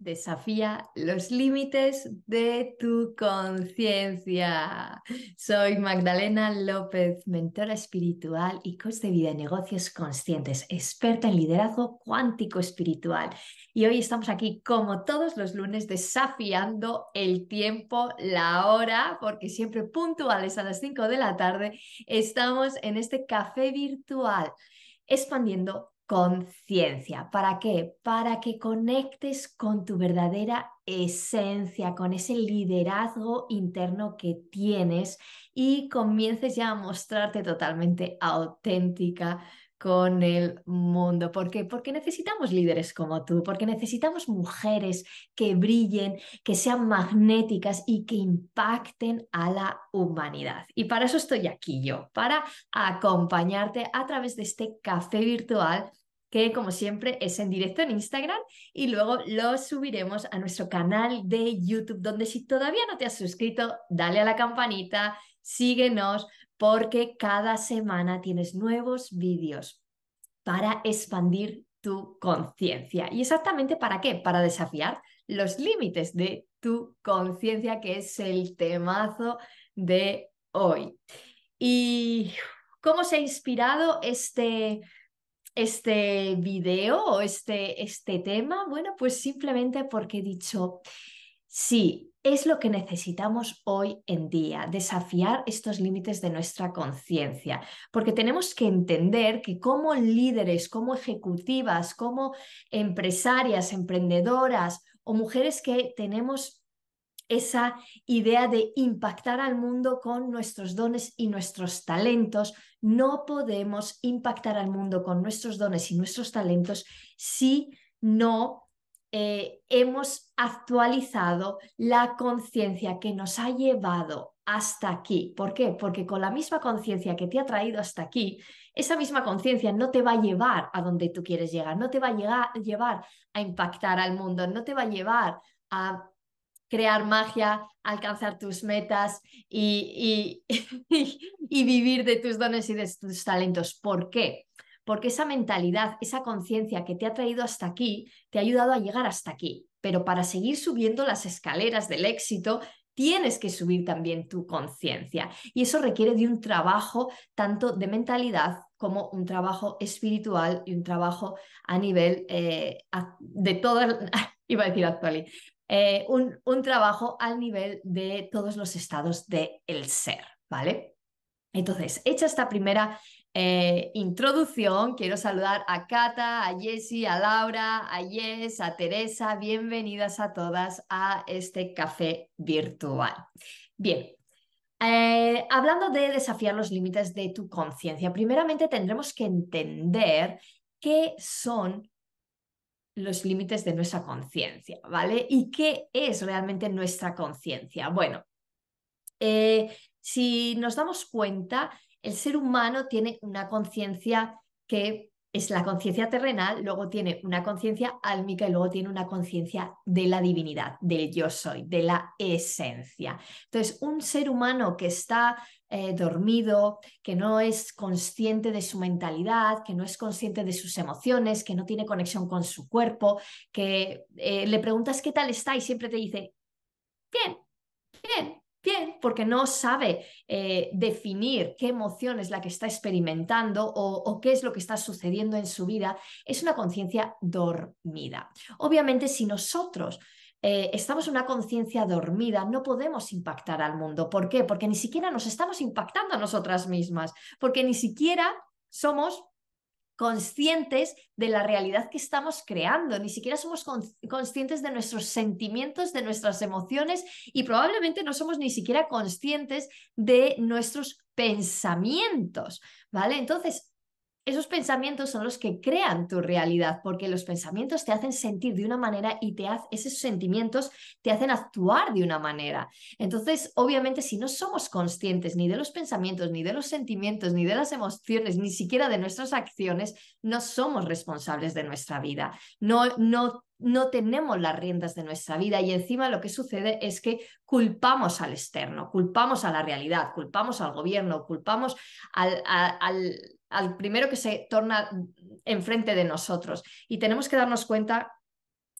Desafía los límites de tu conciencia. Soy Magdalena López, mentora espiritual y coach de vida y negocios conscientes, experta en liderazgo cuántico espiritual. Y hoy estamos aquí, como todos los lunes, desafiando el tiempo, la hora, porque siempre puntuales a las 5 de la tarde estamos en este café virtual expandiendo conciencia. ¿Para qué? Para que conectes con tu verdadera esencia, con ese liderazgo interno que tienes y comiences ya a mostrarte totalmente auténtica con el mundo. ¿Por qué? Porque necesitamos líderes como tú, porque necesitamos mujeres que brillen, que sean magnéticas y que impacten a la humanidad. Y para eso estoy aquí yo, para acompañarte a través de este café virtual que como siempre es en directo en Instagram y luego lo subiremos a nuestro canal de YouTube, donde si todavía no te has suscrito, dale a la campanita, síguenos, porque cada semana tienes nuevos vídeos para expandir tu conciencia. ¿Y exactamente para qué? Para desafiar los límites de tu conciencia, que es el temazo de hoy. ¿Y cómo se ha inspirado este, este video o este, este tema? Bueno, pues simplemente porque he dicho, Sí, es lo que necesitamos hoy en día, desafiar estos límites de nuestra conciencia, porque tenemos que entender que como líderes, como ejecutivas, como empresarias, emprendedoras o mujeres que tenemos esa idea de impactar al mundo con nuestros dones y nuestros talentos. No podemos impactar al mundo con nuestros dones y nuestros talentos si no eh, hemos actualizado la conciencia que nos ha llevado hasta aquí. ¿Por qué? Porque con la misma conciencia que te ha traído hasta aquí, esa misma conciencia no te va a llevar a donde tú quieres llegar, no te va a llevar a impactar al mundo, no te va a llevar a crear magia, alcanzar tus metas y, y vivir de tus dones y de tus talentos. ¿Por qué? porque esa mentalidad, esa conciencia que te ha traído hasta aquí, te ha ayudado a llegar hasta aquí. Pero para seguir subiendo las escaleras del éxito, tienes que subir también tu conciencia. Y eso requiere de un trabajo tanto de mentalidad como un trabajo espiritual y un trabajo a nivel eh, de todo. iba a decir actual, eh, un, trabajo al nivel de todos los estados del el ser, ¿vale? Entonces, hecha esta primera eh, introducción, quiero saludar a Cata, a Jessie, a Laura, a Jess, a Teresa. Bienvenidas a todas a este café virtual. Bien, eh, hablando de desafiar los límites de tu conciencia, primeramente tendremos que entender qué son los límites de nuestra conciencia, ¿vale? ¿Y qué es realmente nuestra conciencia? Bueno, eh, si nos damos cuenta, el ser humano tiene una conciencia que es la conciencia terrenal, luego tiene una conciencia álmica y luego tiene una conciencia de la divinidad, del yo soy, de la esencia. Entonces, un ser humano que está eh, dormido, que no es consciente de su mentalidad, que no es consciente de sus emociones, que no tiene conexión con su cuerpo, que eh, le preguntas qué tal está y siempre te dice, bien, bien, Bien, porque no sabe eh, definir qué emoción es la que está experimentando o, qué es lo que está sucediendo en su vida. Es una conciencia dormida. Obviamente, si nosotros eh, estamos en una conciencia dormida, no podemos impactar al mundo. ¿Por qué? Porque ni siquiera nos estamos impactando a nosotras mismas, porque ni siquiera somos conscientes de la realidad que estamos creando, ni siquiera somos conscientes de nuestros sentimientos, de nuestras emociones y probablemente no somos ni siquiera conscientes de nuestros pensamientos, ¿vale? Entonces, esos pensamientos son los que crean tu realidad, porque los pensamientos te hacen sentir de una manera y te esos sentimientos te hacen actuar de una manera. Entonces, obviamente, si no somos conscientes ni de los pensamientos, ni de los sentimientos, ni de las emociones, ni siquiera de nuestras acciones, no somos responsables de nuestra vida. No, no no tenemos las riendas de nuestra vida y encima lo que sucede es que culpamos al externo, culpamos a la realidad, culpamos al gobierno, culpamos al, primero que se torna enfrente de nosotros. Y tenemos que darnos cuenta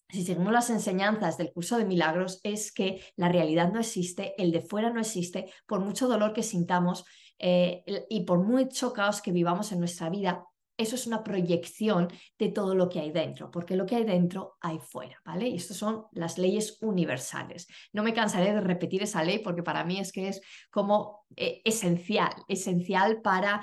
si seguimos las enseñanzas del curso de milagros, es que la realidad no existe, el de fuera no existe, por mucho dolor que sintamos eh, y por mucho caos que vivamos en nuestra vida, eso es una proyección de todo lo que hay dentro, porque lo que hay dentro hay fuera, ¿vale? Y estas son las leyes universales. No me cansaré de repetir esa ley porque para mí es que es como eh, esencial, esencial para...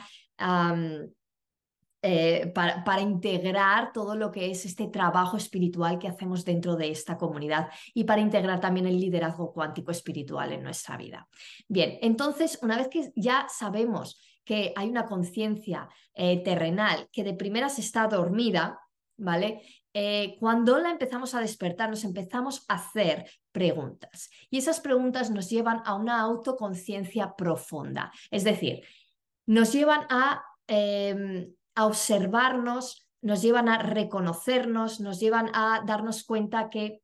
Eh, para, para, integrar todo lo que es este trabajo espiritual que hacemos dentro de esta comunidad y para integrar también el liderazgo cuántico espiritual en nuestra vida. Bien, entonces, una vez que ya sabemos que hay una conciencia eh, terrenal que de primeras está dormida, ¿vale? Eh, cuando la empezamos a despertar, nos empezamos a hacer preguntas. Y esas preguntas nos llevan a una autoconciencia profunda. Es decir, nos llevan a, em, a observarnos, nos llevan a reconocernos, nos llevan a darnos cuenta que,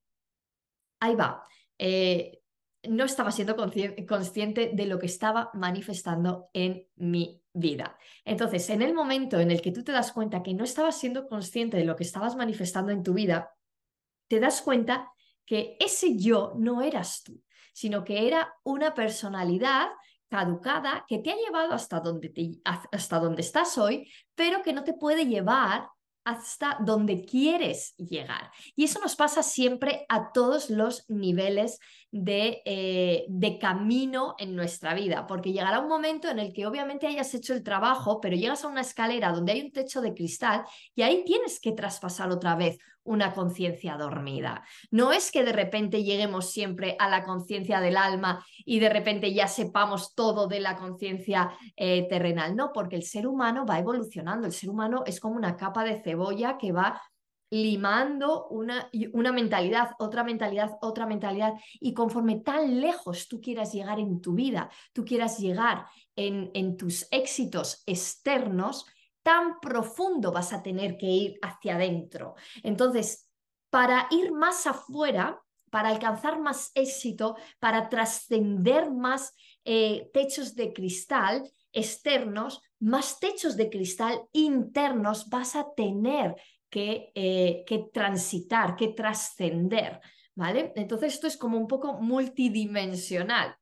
ahí va, eh, no estaba siendo consciente de lo que estaba manifestando en mi vida. Entonces, en el momento en el que tú te das cuenta que no estabas siendo consciente de lo que estabas manifestando en tu vida, te das cuenta que ese yo no eras tú, sino que era una personalidad caducada que te ha llevado hasta donde, te, hasta donde estás hoy, pero que no te puede llevar hasta donde quieres llegar. Y eso nos pasa siempre a todos los niveles de, eh, de, camino en nuestra vida, porque llegará un momento en el que obviamente hayas hecho el trabajo, pero llegas a una escalera donde hay un techo de cristal y ahí tienes que traspasar otra vez una conciencia dormida. No es que de repente lleguemos siempre a la conciencia del alma y de repente ya sepamos todo de la conciencia eh, terrenal, no, porque el ser humano va evolucionando, el ser humano es como una capa de cebolla que va limando una, una mentalidad, otra mentalidad, otra mentalidad, y conforme tan lejos tú quieras llegar en tu vida, tú quieras llegar en, en tus éxitos externos, tan profundo vas a tener que ir hacia adentro. Entonces, para ir más afuera, para alcanzar más éxito, para trascender más eh, techos de cristal externos, más techos de cristal internos vas a tener que, eh, que transitar, que trascender. ¿Vale? Entonces esto es como un poco multidimensional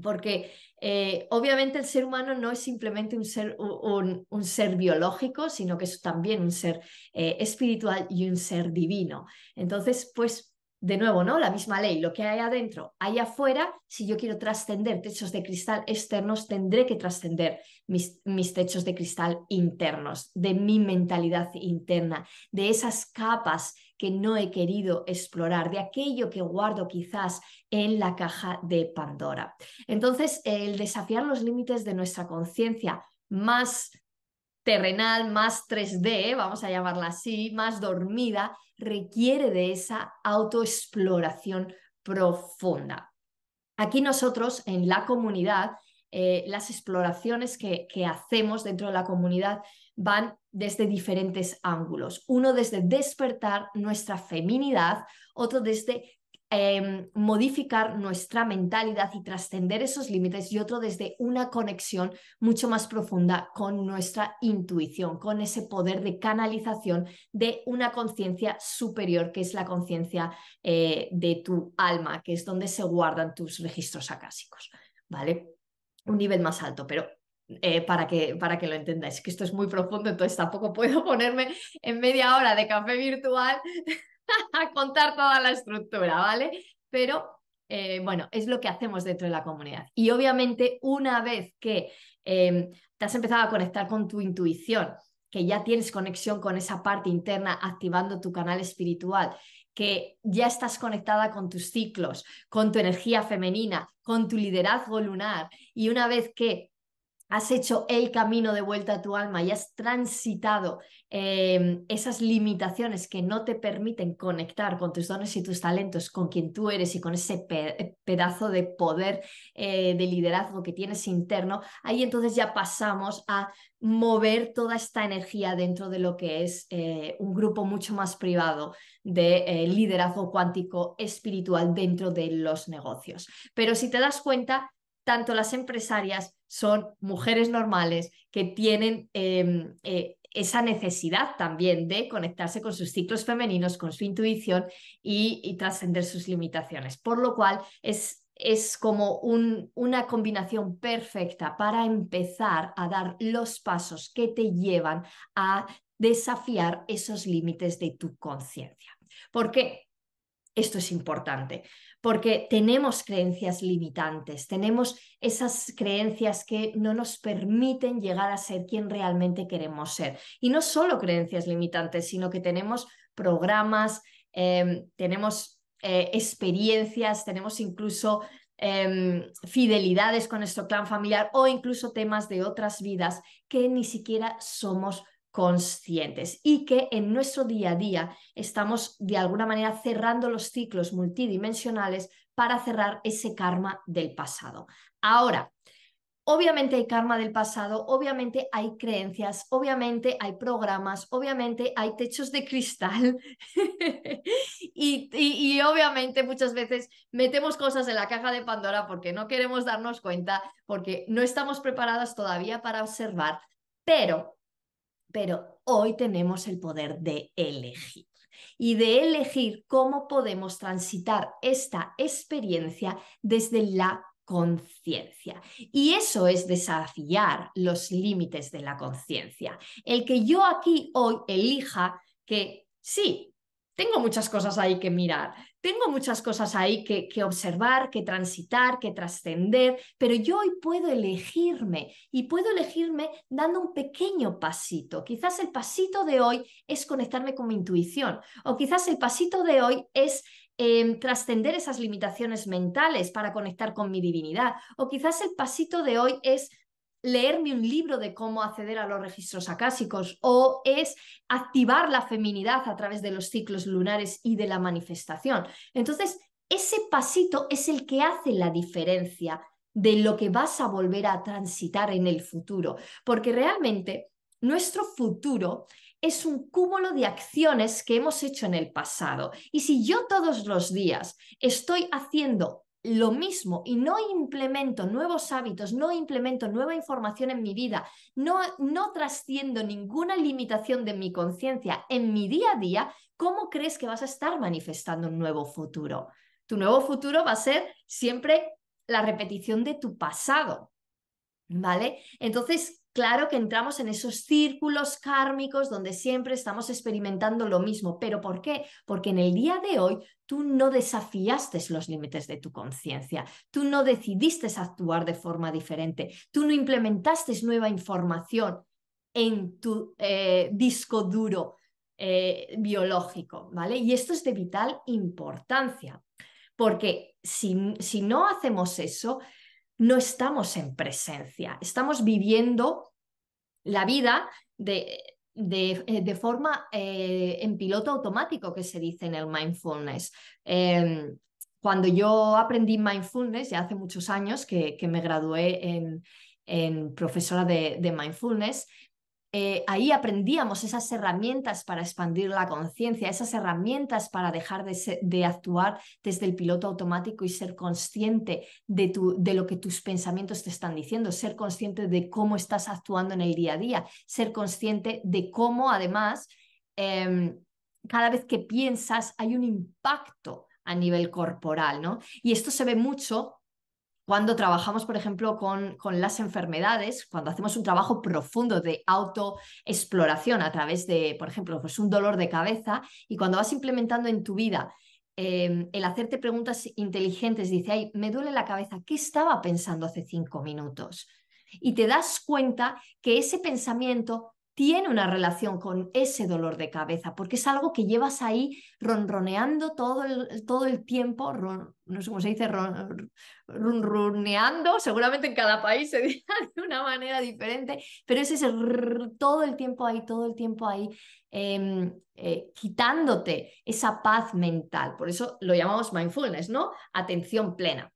porque eh, obviamente el ser humano no es simplemente un ser, un, ser biológico, sino que es también un ser eh, espiritual y un ser divino. Entonces, pues de nuevo, ¿no? La misma ley, lo que hay adentro, hay afuera, si yo quiero trascender techos de cristal externos, tendré que trascender mis, mis techos de cristal internos, de mi mentalidad interna, de esas capas que no he querido explorar, de aquello que guardo quizás en la caja de Pandora. Entonces, el desafiar los límites de nuestra conciencia más terrenal, más 3D, vamos a llamarla así, más dormida, requiere de esa autoexploración profunda. Aquí nosotros en la comunidad, eh, las exploraciones que hacemos dentro de la comunidad van desde diferentes ángulos. Uno desde despertar nuestra feminidad, otro desde Em, modificar nuestra mentalidad y trascender esos límites y otro desde una conexión mucho más profunda con nuestra intuición, con ese poder de canalización de una conciencia superior que es la conciencia eh, de tu alma, que es donde se guardan tus registros acásicos, ¿vale? Un nivel más alto, pero eh, para, que, para que lo entendáis, que esto es muy profundo, entonces tampoco puedo ponerme en media hora de café virtual a contar toda la estructura, ¿vale? Pero eh, bueno, es lo que hacemos dentro de la comunidad. Y obviamente una vez que em, te has empezado a conectar con tu intuición, que ya tienes conexión con esa parte interna activando tu canal espiritual, que ya estás conectada con tus ciclos, con tu energía femenina, con tu liderazgo lunar. Y una vez que has hecho el camino de vuelta a tu alma y has transitado em, esas limitaciones que no te permiten conectar con tus dones y tus talentos, con quien tú eres y con ese eh, pedazo de poder eh, de liderazgo que tienes interno, ahí entonces ya pasamos a mover toda esta energía dentro de lo que es eh, un grupo mucho más privado de liderazgo cuántico espiritual dentro de los negocios. Pero si te das cuenta, tanto las empresarias son mujeres normales que tienen em, eh, esa necesidad también de conectarse con sus ciclos femeninos, con su intuición y, trascender sus limitaciones. Por lo cual es, como una combinación perfecta para empezar a dar los pasos que te llevan a desafiar esos límites de tu conciencia. ¿Por qué? Esto es importante, porque tenemos creencias limitantes, tenemos esas creencias que no nos permiten llegar a ser quien realmente queremos ser. Y no solo creencias limitantes, sino que tenemos programas, em, tenemos eh, experiencias, tenemos incluso em, fidelidades con nuestro clan familiar o incluso temas de otras vidas que ni siquiera somos conscientes y que en nuestro día a día estamos de alguna manera cerrando los ciclos multidimensionales para cerrar ese karma del pasado. Ahora, obviamente hay karma del pasado, obviamente hay creencias, obviamente hay programas, obviamente hay techos de cristal y, obviamente muchas veces metemos cosas en la caja de Pandora porque no queremos darnos cuenta, porque no estamos preparadas todavía para observar, pero pero hoy tenemos el poder de elegir y de elegir cómo podemos transitar esta experiencia desde la conciencia. Y eso es desafiar los límites de la conciencia. El que yo aquí hoy elija que sí, tengo muchas cosas ahí que mirar, tengo muchas cosas ahí que, observar, que transitar, que trascender, pero yo hoy puedo elegirme y puedo elegirme dando un pequeño pasito. Quizás el pasito de hoy es conectarme con mi intuición o quizás el pasito de hoy es em, trascender esas limitaciones mentales para conectar con mi divinidad. O quizás el pasito de hoy es leerme un libro de cómo acceder a los registros acásicos o es activar la feminidad a través de los ciclos lunares y de la manifestación. Entonces, ese pasito es el que hace la diferencia de lo que vas a volver a transitar en el futuro, porque realmente nuestro futuro es un cúmulo de acciones que hemos hecho en el pasado. Y si yo todos los días estoy haciendo lo mismo y no implemento nuevos hábitos, no implemento nueva información en mi vida, no, no trasciendo ninguna limitación de mi conciencia en mi día a día, ¿cómo crees que vas a estar manifestando un nuevo futuro? Tu nuevo futuro va a ser siempre la repetición de tu pasado, ¿vale? Entonces, claro que entramos en esos círculos kármicos donde siempre estamos experimentando lo mismo. ¿Pero por qué? Porque en el día de hoy tú no desafiaste los límites de tu conciencia, tú no decidiste actuar de forma diferente, tú no implementaste nueva información en tu eh, disco duro eh, biológico, ¿vale? Y esto es de vital importancia, porque si no hacemos eso, no estamos en presencia, estamos viviendo la vida de, eh, forma eh, en piloto automático que se dice en el mindfulness. Em, cuando yo aprendí mindfulness, ya hace muchos años que, me gradué en, profesora de mindfulness, eh, ahí aprendíamos esas herramientas para expandir la conciencia, esas herramientas para dejar de, actuar desde el piloto automático y ser consciente de, tu, de lo que tus pensamientos te están diciendo, ser consciente de cómo estás actuando en el día a día, ser consciente de cómo además em, cada vez que piensas hay un impacto a nivel corporal, ¿no? Y esto se ve mucho cuando trabajamos, por ejemplo, con, las enfermedades, cuando hacemos un trabajo profundo de autoexploración a través de, por ejemplo, pues un dolor de cabeza, y cuando vas implementando en tu vida em, el hacerte preguntas inteligentes, dice, ay, me duele la cabeza, ¿qué estaba pensando hace cinco minutos? Y te das cuenta que ese pensamiento tiene una relación con ese dolor de cabeza, porque es algo que llevas ahí ronroneando todo el, todo el tiempo, no sé cómo se dice, ronroneando, seguramente en cada país se dirá de una manera diferente, pero es ese todo el tiempo ahí, todo el tiempo ahí, em, eh, quitándote esa paz mental. Por eso lo llamamos mindfulness, ¿no? Atención plena.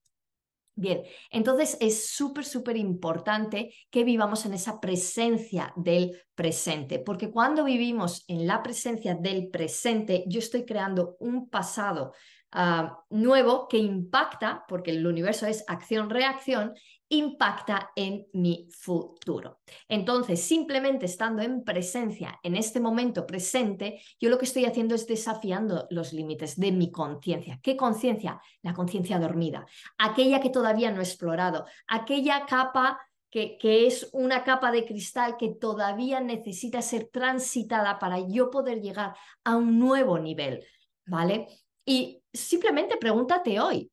Bien, entonces es súper, súper importante que vivamos en esa presencia del presente, porque cuando vivimos en la presencia del presente, yo estoy creando un pasado ah, nuevo que impacta, porque el universo es acción-reacción, impacta en mi futuro. Entonces, simplemente estando en presencia, en este momento presente, yo lo que estoy haciendo es desafiando los límites de mi conciencia. ¿Qué conciencia? La conciencia dormida, aquella que todavía no he explorado, aquella capa que, que, es una capa de cristal que todavía necesita ser transitada para yo poder llegar a un nuevo nivel, ¿vale? Y simplemente pregúntate hoy,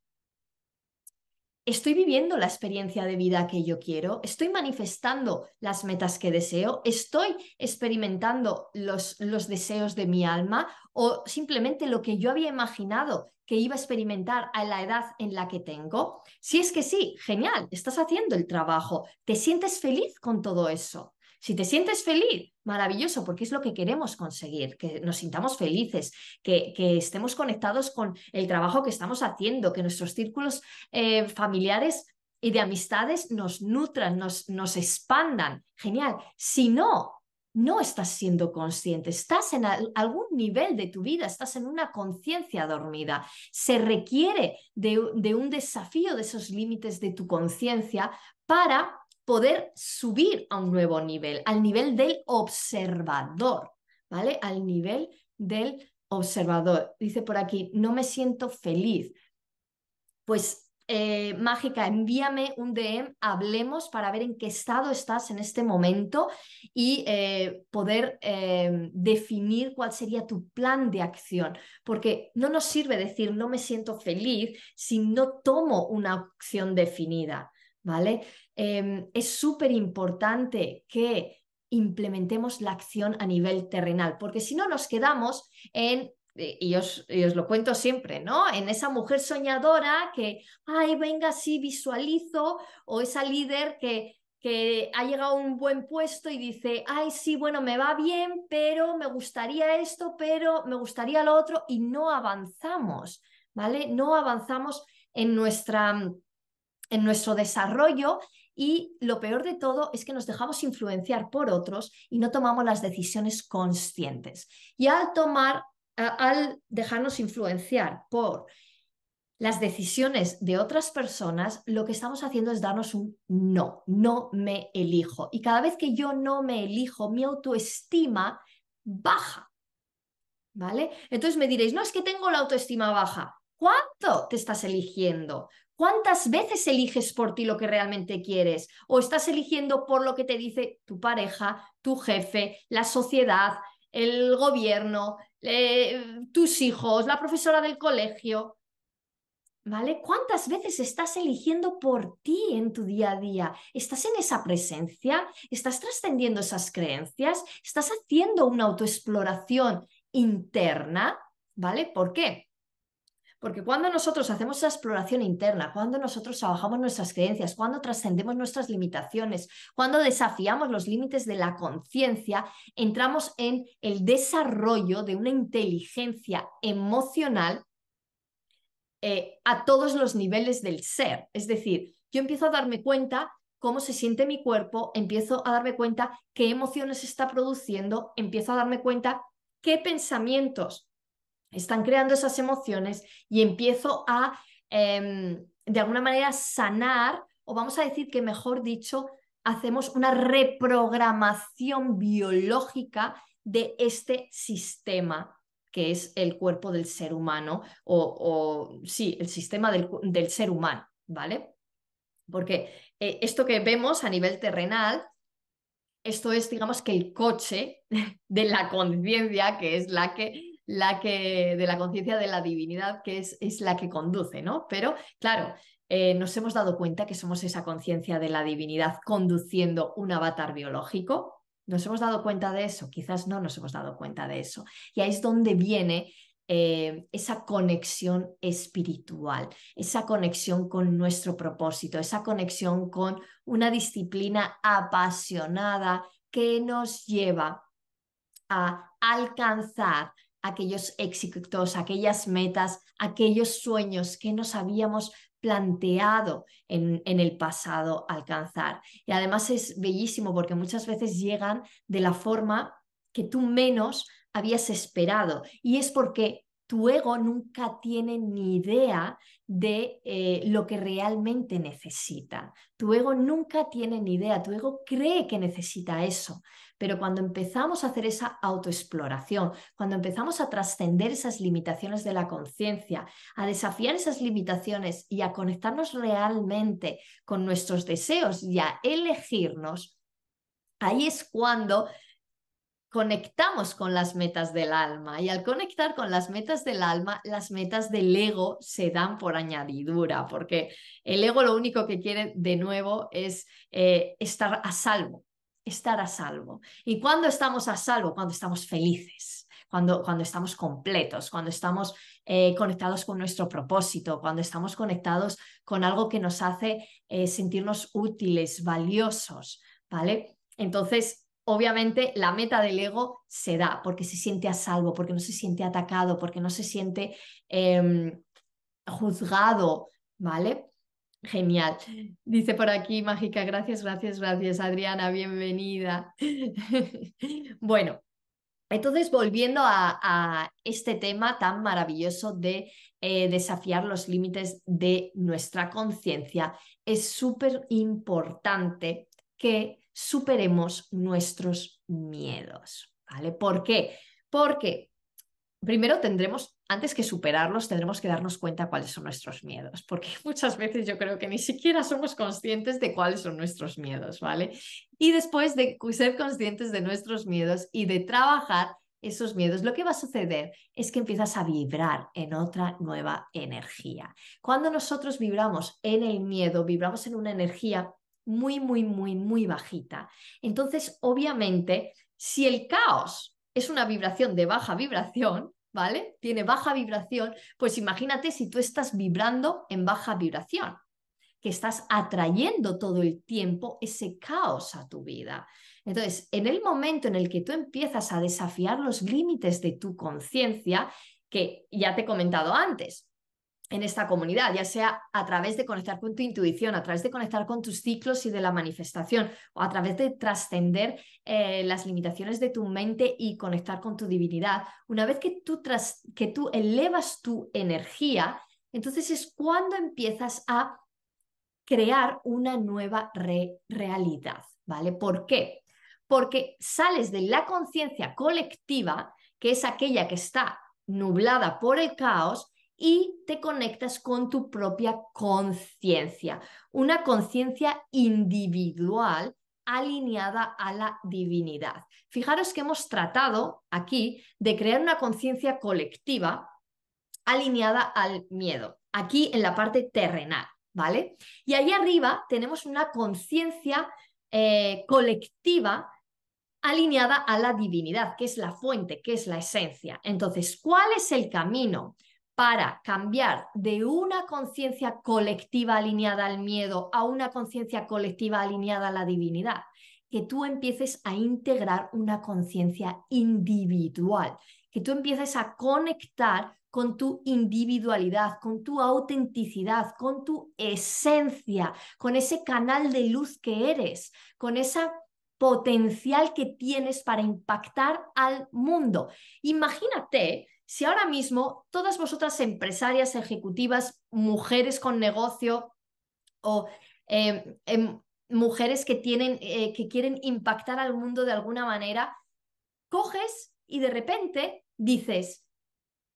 estoy viviendo la experiencia de vida que yo quiero, estoy manifestando las metas que deseo, estoy experimentando los, los deseos de mi alma o simplemente lo que yo había imaginado que iba a experimentar a la edad en la que tengo. Si es que sí, genial, estás haciendo el trabajo, te sientes feliz con todo eso. Si te sientes feliz, maravilloso, porque es lo que queremos conseguir, que nos sintamos felices, que, estemos conectados con el trabajo que estamos haciendo, que nuestros círculos eh, familiares y de amistades nos nutran, nos, nos expandan. Genial. Si no, no estás siendo consciente, estás en algún nivel de tu vida, estás en una conciencia dormida. Se requiere de, un desafío de esos límites de tu conciencia para poder subir a un nuevo nivel, al nivel del observador, ¿vale? Al nivel del observador. Dice por aquí, no me siento feliz. Pues eh, mágica, envíame un DM, hablemos para ver en qué estado estás en este momento y eh, poder em, definir cuál sería tu plan de acción, porque no nos sirve decir no me siento feliz si no tomo una acción definida. ¿vale? Em, es súper importante que implementemos la acción a nivel terrenal, porque si no nos quedamos en eh, y os, lo cuento siempre, ¿no? En esa mujer soñadora que, ay, venga, sí, visualizo, o esa líder que, que ha llegado a un buen puesto y dice, ay, sí, bueno, me va bien, pero me gustaría esto, pero me gustaría lo otro, y no avanzamos, ¿vale? No avanzamos en nuestra en nuestro desarrollo y lo peor de todo es que nos dejamos influenciar por otros y no tomamos las decisiones conscientes. Y al tomar, al dejarnos influenciar por las decisiones de otras personas, lo que estamos haciendo es darnos un no, no me elijo. Y cada vez que yo no me elijo, mi autoestima baja. ¿Vale? Entonces me diréis, no es que tengo la autoestima baja. ¿Cuánto te estás eligiendo? ¿Cuántas veces eliges por ti lo que realmente quieres? ¿O estás eligiendo por lo que te dice tu pareja, tu jefe, la sociedad, el gobierno, eh, tus hijos, la profesora del colegio? ¿Vale? ¿Cuántas veces estás eligiendo por ti en tu día a día? ¿Estás en esa presencia? ¿Estás trascendiendo esas creencias? ¿Estás haciendo una autoexploración interna? ¿Vale? ¿Por qué? Porque cuando nosotros hacemos esa exploración interna, cuando nosotros trabajamos nuestras creencias, cuando trascendemos nuestras limitaciones, cuando desafiamos los límites de la conciencia, entramos en el desarrollo de una inteligencia emocional eh, a todos los niveles del ser. Es decir, yo empiezo a darme cuenta cómo se siente mi cuerpo, empiezo a darme cuenta qué emociones está produciendo, empiezo a darme cuenta qué pensamientos están creando esas emociones y empiezo a, em, de alguna manera, sanar, o vamos a decir que, mejor dicho, hacemos una reprogramación biológica de este sistema que es el cuerpo del ser humano, o, sí, el sistema del, ser humano, ¿vale? Porque eh, esto que vemos a nivel terrenal, esto es, digamos, que el coche de la conciencia, que es la que la que, de la conciencia de la divinidad, que es, es la que conduce, ¿no? Pero claro, eh, nos hemos dado cuenta que somos esa conciencia de la divinidad conduciendo un avatar biológico. ¿Nos hemos dado cuenta de eso? Quizás no nos hemos dado cuenta de eso. Y ahí es donde viene eh, esa conexión espiritual, esa conexión con nuestro propósito, esa conexión con una disciplina apasionada que nos lleva a alcanzar aquellos éxitos, aquellas metas, aquellos sueños que nos habíamos planteado en, el pasado alcanzar. Y además es bellísimo porque muchas veces llegan de la forma que tú menos habías esperado. Y es porque tu ego nunca tiene ni idea de eh, lo que realmente necesita. Tu ego nunca tiene ni idea, tu ego cree que necesita eso, pero cuando empezamos a hacer esa autoexploración, cuando empezamos a trascender esas limitaciones de la conciencia, a desafiar esas limitaciones y a conectarnos realmente con nuestros deseos y a elegirnos, ahí es cuando conectamos con las metas del alma y al conectar con las metas del alma, las metas del ego se dan por añadidura, porque el ego lo único que quiere de nuevo es eh, estar a salvo, estar a salvo. ¿Y cuándo estamos a salvo? Cuando estamos felices. Cuando, cuando, estamos completos, cuando estamos eh, conectados con nuestro propósito, cuando estamos conectados con algo que nos hace eh, sentirnos útiles, valiosos, ¿vale? Entonces, obviamente, la meta del ego se da porque se siente a salvo, porque no se siente atacado, porque no se siente em, juzgado, ¿vale? Genial. Dice por aquí Mágica, gracias, gracias, gracias, Adriana, bienvenida. bueno, entonces volviendo a, este tema tan maravilloso de eh, desafiar los límites de nuestra conciencia, es súper importante que superemos nuestros miedos, ¿vale? ¿Por qué? Porque primero tendremos antes que superarlos tendremos que darnos cuenta cuáles son nuestros miedos, porque muchas veces yo creo que ni siquiera somos conscientes de cuáles son nuestros miedos, ¿vale? Y después de ser conscientes de nuestros miedos y de trabajar esos miedos, lo que va a suceder es que empiezas a vibrar en otra nueva energía. Cuando nosotros vibramos en el miedo, vibramos en una energía muy, muy, muy, muy bajita. Entonces, obviamente, si el caos es una vibración de baja vibración, ¿vale? Tiene baja vibración, pues imagínate si tú estás vibrando en baja vibración, que estás atrayendo todo el tiempo ese caos a tu vida. Entonces, en el momento en el que tú empiezas a desafiar los límites de tu conciencia, que ya te he comentado antes, en esta comunidad, ya sea a través de conectar con tu intuición, a través de conectar con tus ciclos y de la manifestación, o a través de trascender eh, las limitaciones de tu mente y conectar con tu divinidad. Una vez que tú, que tú elevas tu energía, entonces es cuando empiezas a crear una nueva realidad, ¿vale? ¿Por qué? Porque sales de la conciencia colectiva, que es aquella que está nublada por el caos, y te conectas con tu propia conciencia, una conciencia individual alineada a la divinidad. Fijaros que hemos tratado aquí de crear una conciencia colectiva alineada al miedo, aquí en la parte terrenal, ¿vale? Y ahí arriba tenemos una conciencia eh, colectiva alineada a la divinidad, que es la fuente, que es la esencia. Entonces, ¿cuál es el camino? para cambiar de una conciencia colectiva alineada al miedo a una conciencia colectiva alineada a la divinidad, que tú empieces a integrar una conciencia individual, que tú empieces a conectar con tu individualidad, con tu autenticidad, con tu esencia, con ese canal de luz que eres, con esa potencial que tienes para impactar al mundo. Imagínate si ahora mismo todas vosotras empresarias, ejecutivas, mujeres con negocio o eh, em, mujeres que, tienen, eh, que quieren impactar al mundo de alguna manera, coges y de repente dices,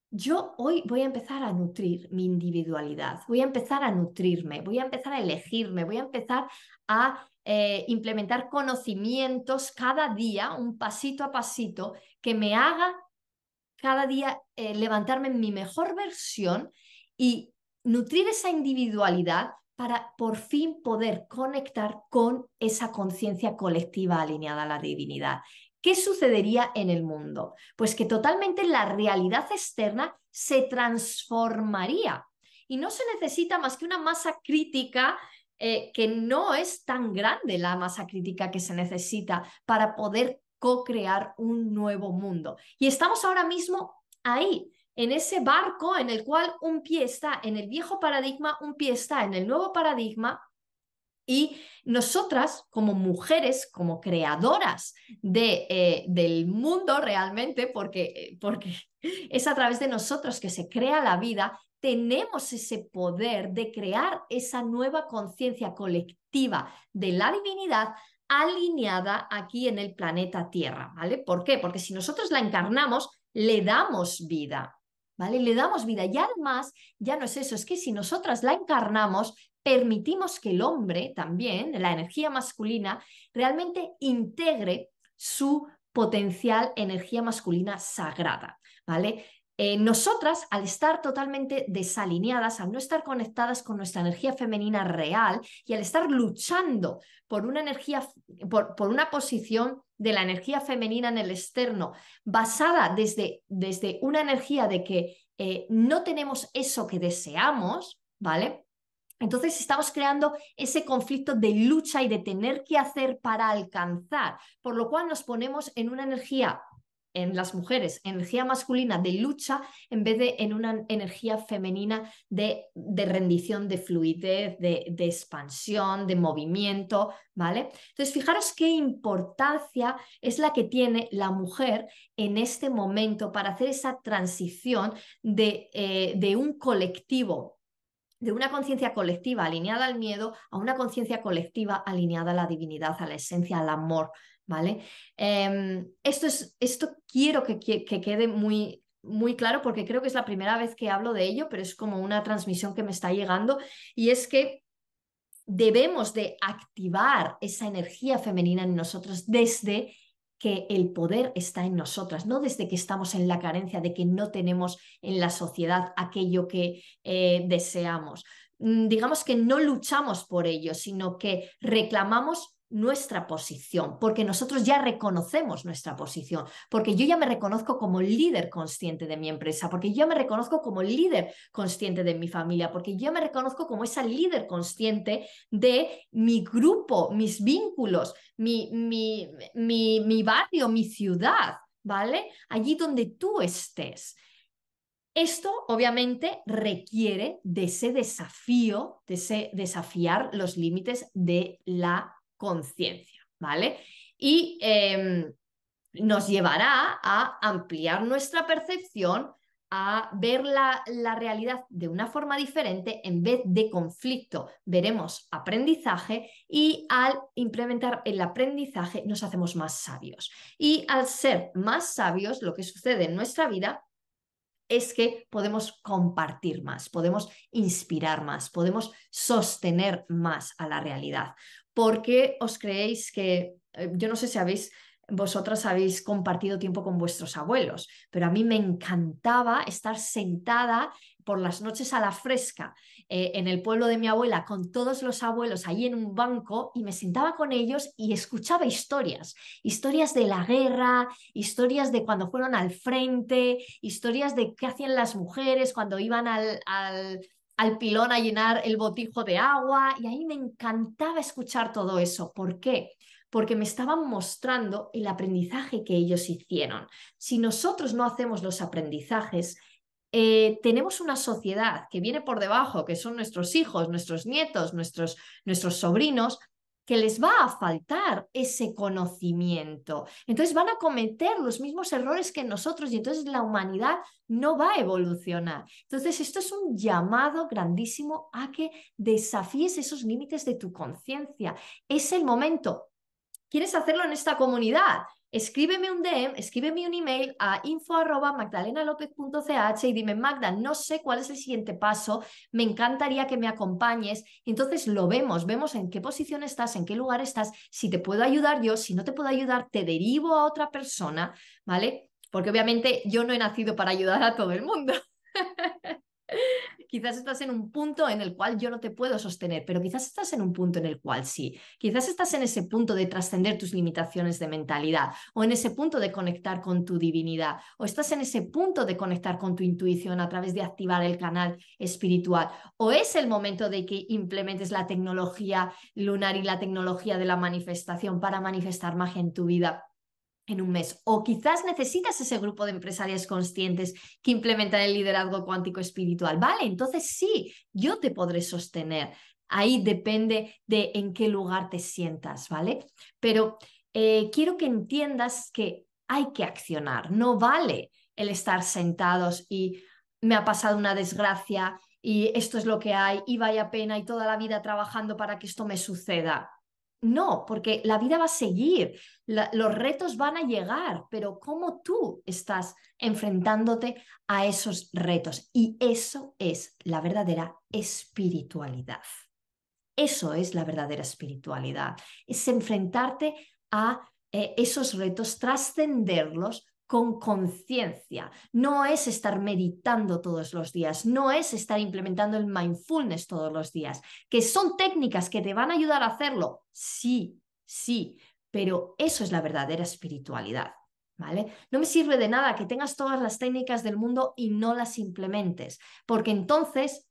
yo hoy voy a empezar a nutrir mi individualidad, voy a empezar a nutrirme, voy a empezar a elegirme, voy a empezar a eh, implementar conocimientos cada día, un pasito a pasito, que me haga cada día eh, levantarme en mi mejor versión y nutrir esa individualidad para por fin poder conectar con esa conciencia colectiva alineada a la divinidad. ¿Qué sucedería en el mundo? Pues que totalmente la realidad externa se transformaría y no se necesita más que una masa crítica eh, que no es tan grande la masa crítica que se necesita para poder co-crear un nuevo mundo. Y estamos ahora mismo ahí, en ese barco en el cual un pie está en el viejo paradigma, un pie está en el nuevo paradigma. Y nosotras, como mujeres, como creadoras de, eh, del mundo realmente, porque, eh, porque es a través de nosotros que se crea la vida, tenemos ese poder de crear esa nueva conciencia colectiva de la divinidad alineada aquí en el planeta Tierra, ¿vale? ¿Por qué? Porque si nosotros la encarnamos, le damos vida, ¿vale? Le damos vida y además, ya no es eso, es que si nosotras la encarnamos, permitimos que el hombre también, la energía masculina, realmente integre su potencial energía masculina sagrada, ¿vale? Eh, nosotras, al estar totalmente desalineadas, al no estar conectadas con nuestra energía femenina real y al estar luchando por una energía, por, una posición de la energía femenina en el externo, basada desde, desde una energía de que eh, no tenemos eso que deseamos, ¿vale? Entonces estamos creando ese conflicto de lucha y de tener que hacer para alcanzar, por lo cual nos ponemos en una energía en las mujeres, energía masculina de lucha en vez de en una energía femenina de, rendición, de fluidez, de, expansión, de movimiento, ¿vale? Entonces, fijaros qué importancia es la que tiene la mujer en este momento para hacer esa transición de, eh, de un colectivo de una conciencia colectiva alineada al miedo a una conciencia colectiva alineada a la divinidad, a la esencia, al amor, ¿vale? Em, esto, es, esto quiero que, quede muy, muy claro porque creo que es la primera vez que hablo de ello, pero es como una transmisión que me está llegando y es que debemos de activar esa energía femenina en nosotros desde que el poder está en nosotras, no desde que estamos en la carencia de que no tenemos en la sociedad aquello que eh, deseamos. Mm, digamos que no luchamos por ello, sino que reclamamos nuestra posición, porque nosotros ya reconocemos nuestra posición, porque yo ya me reconozco como líder consciente de mi empresa, porque yo me reconozco como líder consciente de mi familia, porque yo me reconozco como esa líder consciente de mi grupo, mis vínculos, mi, mi, mi barrio, mi ciudad, ¿vale? Allí donde tú estés. Esto obviamente requiere de ese desafío, de ese desafiar los límites de la conciencia, ¿vale? Y em, nos llevará a ampliar nuestra percepción, a ver la, la realidad de una forma diferente, en vez de conflicto veremos aprendizaje y al implementar el aprendizaje nos hacemos más sabios. Y al ser más sabios, lo que sucede en nuestra vida es que podemos compartir más, podemos inspirar más, podemos sostener más a la realidad porque os creéis que, eh, yo no sé si habéis vosotras habéis compartido tiempo con vuestros abuelos, pero a mí me encantaba estar sentada por las noches a la fresca eh, en el pueblo de mi abuela con todos los abuelos ahí en un banco y me sentaba con ellos y escuchaba historias, historias de la guerra, historias de cuando fueron al frente, historias de qué hacían las mujeres cuando iban al al pilón a llenar el botijo de agua y ahí me encantaba escuchar todo eso. ¿Por qué? Porque me estaban mostrando el aprendizaje que ellos hicieron. Si nosotros no hacemos los aprendizajes, eh, tenemos una sociedad que viene por debajo, que son nuestros hijos, nuestros nietos, nuestros, nuestros sobrinos, que les va a faltar ese conocimiento. Entonces van a cometer los mismos errores que nosotros y entonces la humanidad no va a evolucionar. Entonces esto es un llamado grandísimo a que desafíes esos límites de tu conciencia. Es el momento. ¿Quieres hacerlo en esta comunidad? escríbeme un DM, escríbeme un email a info.magdalenalopez.ch y dime, Magda, no sé cuál es el siguiente paso, me encantaría que me acompañes. Entonces lo vemos, vemos en qué posición estás, en qué lugar estás, si te puedo ayudar yo, si no te puedo ayudar, te derivo a otra persona, ¿vale? Porque obviamente yo no he nacido para ayudar a todo el mundo. Quizás estás en un punto en el cual yo no te puedo sostener, pero quizás estás en un punto en el cual sí. Quizás estás en ese punto de trascender tus limitaciones de mentalidad o en ese punto de conectar con tu divinidad o estás en ese punto de conectar con tu intuición a través de activar el canal espiritual o es el momento de que implementes la tecnología lunar y la tecnología de la manifestación para manifestar magia en tu vida en un mes. O quizás necesitas ese grupo de empresarias conscientes que implementan el liderazgo cuántico espiritual. Vale, entonces sí, yo te podré sostener. Ahí depende de en qué lugar te sientas, ¿vale? Pero eh, quiero que entiendas que hay que accionar. No vale el estar sentados y me ha pasado una desgracia y esto es lo que hay y vaya pena y toda la vida trabajando para que esto me suceda. No, porque la vida va a seguir, los retos van a llegar, pero cómo tú estás enfrentándote a esos retos. Y eso es la verdadera espiritualidad. Eso es la verdadera espiritualidad. Es enfrentarte a eh, esos retos, trascenderlos con conciencia, no es estar meditando todos los días, no es estar implementando el mindfulness todos los días, que son técnicas que te van a ayudar a hacerlo, sí, sí, pero eso es la verdadera espiritualidad. ¿Vale? No me sirve de nada que tengas todas las técnicas del mundo y no las implementes, porque entonces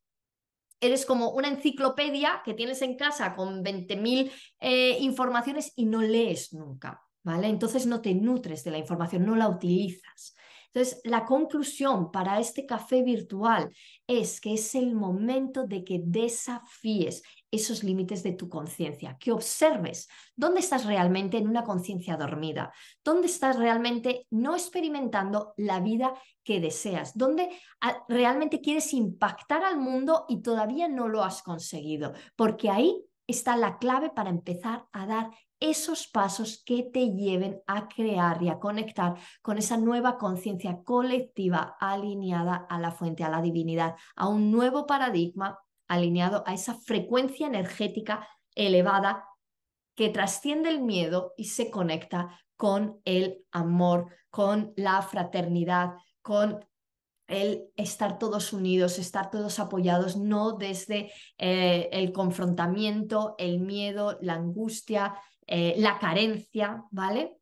eres como una enciclopedia que tienes en casa con 20.000 eh, informaciones y no lees nunca. Entonces no te nutres de la información, no la utilizas. Entonces, la conclusión para este café virtual es que es el momento de que desafíes esos límites de tu conciencia, que observes dónde estás realmente en una conciencia dormida, dónde estás realmente no experimentando la vida que deseas, dónde ah, realmente quieres impactar al mundo y todavía no lo has conseguido, porque ahí está la clave para empezar a dar esos pasos que te lleven a crear y a conectar con esa nueva conciencia colectiva alineada a la fuente, a la divinidad, a un nuevo paradigma alineado a esa frecuencia energética elevada que trasciende el miedo y se conecta con el amor, con la fraternidad, con el estar todos unidos, estar todos apoyados, no desde eh, el confrontamiento, el miedo, la angustia, eh, la carencia, ¿vale?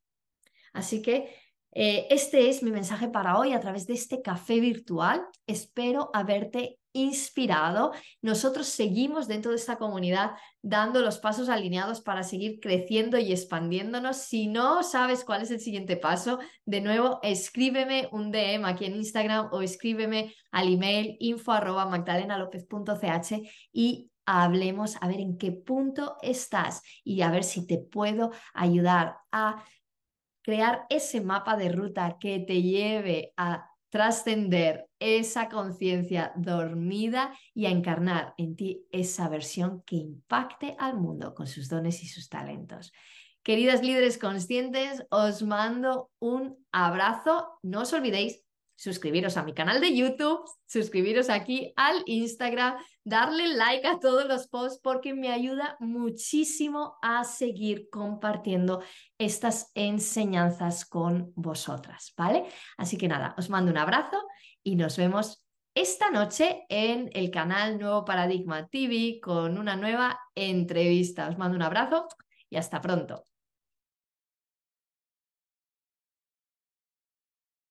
Así que eh, este es mi mensaje para hoy a través de este café virtual. Espero haberte inspirado. Nosotros seguimos dentro de esta comunidad dando los pasos alineados para seguir creciendo y expandiéndonos. Si no sabes cuál es el siguiente paso, de nuevo escríbeme un DM aquí en Instagram o escríbeme al email info y hablemos, a ver en qué punto estás y a ver si te puedo ayudar a crear ese mapa de ruta que te lleve a trascender esa conciencia dormida y a encarnar en ti esa versión que impacte al mundo con sus dones y sus talentos. Queridas líderes conscientes, os mando un abrazo. No os olvidéis suscribiros a mi canal de YouTube, suscribiros aquí al Instagram, darle like a todos los posts porque me ayuda muchísimo a seguir compartiendo estas enseñanzas con vosotras, ¿vale? Así que nada, os mando un abrazo y nos vemos esta noche en el canal Nuevo Paradigma TV con una nueva entrevista. Os mando un abrazo y hasta pronto.